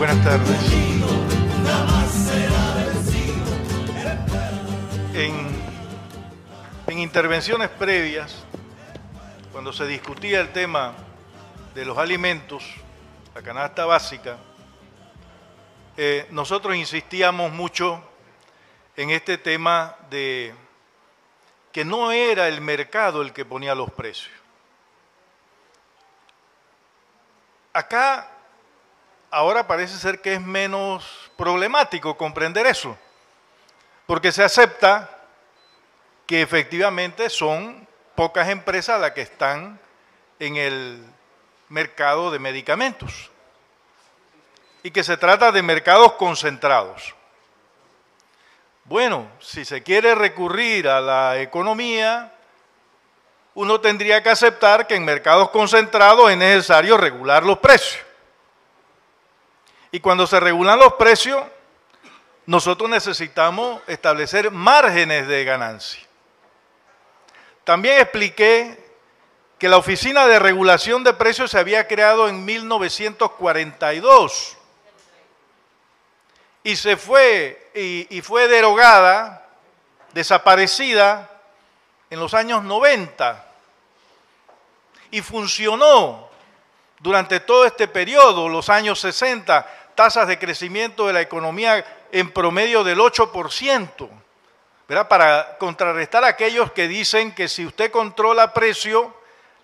Buenas tardes. En, intervenciones previas, cuando se discutía el tema de los alimentos, la canasta básica, eh, nosotros insistíamos mucho en este tema de que no era el mercado el que ponía los precios. Acá ahora parece ser que es menos problemático comprender eso, porque se acepta que efectivamente son pocas empresas las que están en el mercado de medicamentos y que se trata de mercados concentrados. Bueno, si se quiere recurrir a la economía, uno tendría que aceptar que en mercados concentrados es necesario regular los precios. Y cuando se regulan los precios, nosotros necesitamos establecer márgenes de ganancia. También expliqué que la Oficina de Regulación de Precios se había creado en 1942 y se fue y, fue derogada, desaparecida en los años 90 y funcionó durante todo este periodo, los años 60, tasas de crecimiento de la economía en promedio del 8%, ¿verdad? Para contrarrestar a aquellos que dicen que si usted controla precio,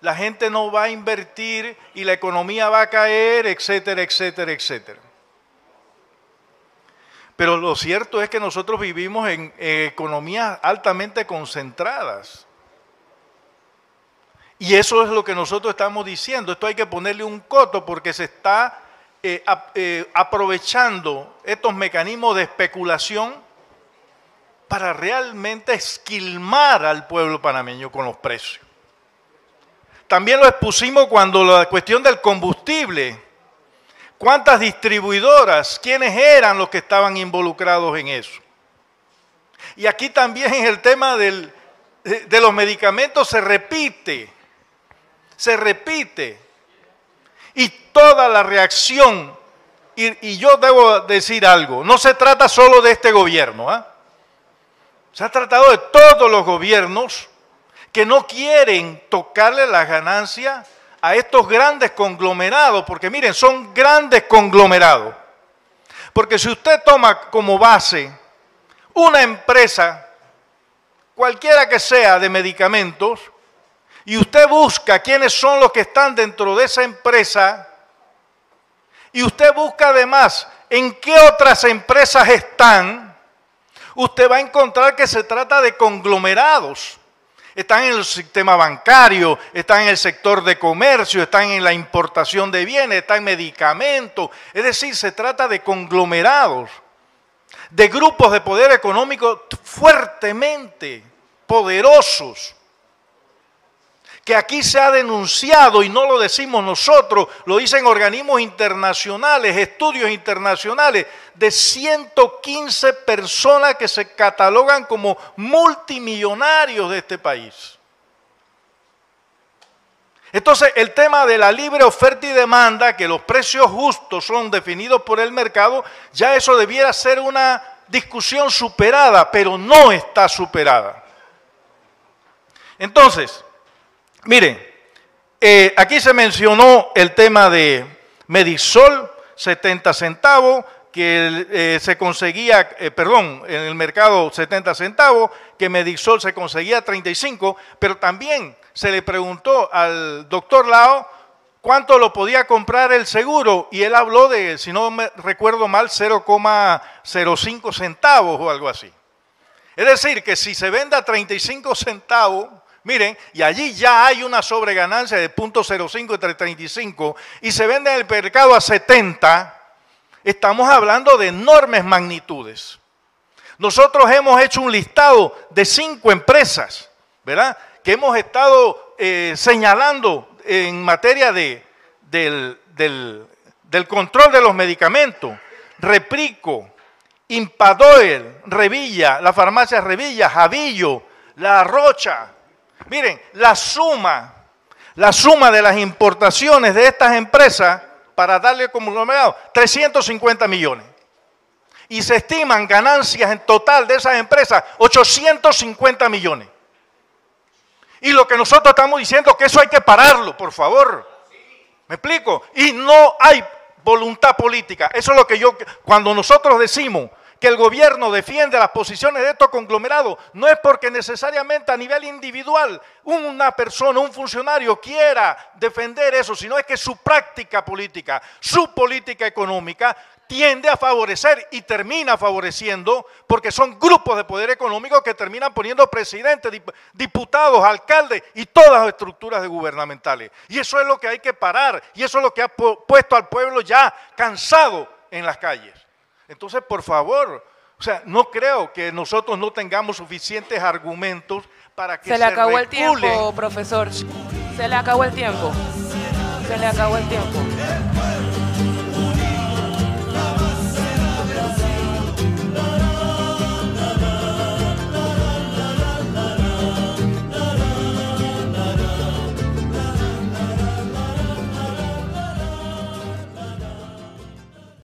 la gente no va a invertir y la economía va a caer, etcétera, etcétera, etcétera. Pero lo cierto es que nosotros vivimos en economías altamente concentradas. Y eso es lo que nosotros estamos diciendo. Esto hay que ponerle un coto porque se está eh, eh, aprovechando estos mecanismos de especulación para realmente esquilmar al pueblo panameño con los precios. También lo expusimos cuando la cuestión del combustible, cuántas distribuidoras, quiénes eran los que estaban involucrados en eso. Y aquí también en el tema de los medicamentos se repite, se repite y toda la reacción. Y, yo debo decir algo, no se trata solo de este gobierno, ¿ah? se ha tratado de todos los gobiernos que no quieren tocarle las ganancias a estos grandes conglomerados, porque miren, son grandes conglomerados. Porque si usted toma como base una empresa, cualquiera que sea de medicamentos, y usted busca quiénes son los que están dentro de esa empresa, y usted busca además en qué otras empresas están, usted va a encontrar que se trata de conglomerados. Están en el sistema bancario, están en el sector de comercio, están en la importación de bienes, están en medicamentos. Es decir, se trata de conglomerados, de grupos de poder económico fuertemente poderosos que aquí se ha denunciado y no lo decimos nosotros, lo dicen organismos internacionales, estudios internacionales, de 115 personas que se catalogan como multimillonarios de este país. Entonces, el tema de la libre oferta y demanda, que los precios justos son definidos por el mercado, ya eso debiera ser una discusión superada, pero no está superada. Entonces, Miren, eh, aquí se mencionó el tema de Medisol, 70 centavos, que eh, se conseguía, eh, perdón, en el mercado 70 centavos, que Medisol se conseguía 35, pero también se le preguntó al doctor Lao cuánto lo podía comprar el seguro y él habló de, si no recuerdo mal, 0,05 centavos o algo así. Es decir, que si se venda 35 centavos, Miren, y allí ya hay una sobreganancia de 0.05 entre 35 y se vende en el mercado a 70. Estamos hablando de enormes magnitudes. Nosotros hemos hecho un listado de cinco empresas, ¿verdad? Que hemos estado eh, señalando en materia de, del, control de los medicamentos. Reprico, Impadoel, Revilla, la farmacia Revilla, Javillo, La Rocha, Miren, la suma, la suma de las importaciones de estas empresas para darle como nombrado, 350 millones. Y se estiman ganancias en total de esas empresas, 850 millones. Y lo que nosotros estamos diciendo es que eso hay que pararlo, por favor. ¿Me explico? Y no hay voluntad política. Eso es lo que yo, cuando nosotros decimos el gobierno defiende las posiciones de estos conglomerados no es porque necesariamente a nivel individual una persona, un funcionario quiera defender eso, sino es que su práctica política, su política económica tiende a favorecer y termina favoreciendo, porque son grupos de poder económico que terminan poniendo presidentes, diputados, alcaldes y todas las estructuras gubernamentales. Y eso es lo que hay que parar, y eso es lo que ha puesto al pueblo ya cansado en las calles. Entonces, por favor, o sea, no creo que nosotros no tengamos suficientes argumentos para que se le acabó el tiempo, profesor. Se le acabó el tiempo. Se le acabó el tiempo.